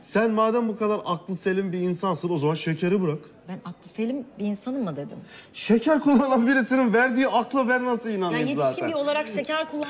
Sen madem bu kadar aklı selim bir insansın o zaman şekeri bırak. Ben aklı selim bir insanım mı dedim? Şeker kullanan birisinin verdiği akla ben nasıl inanayım yani zaten? yetişkin bir olarak şeker kullan...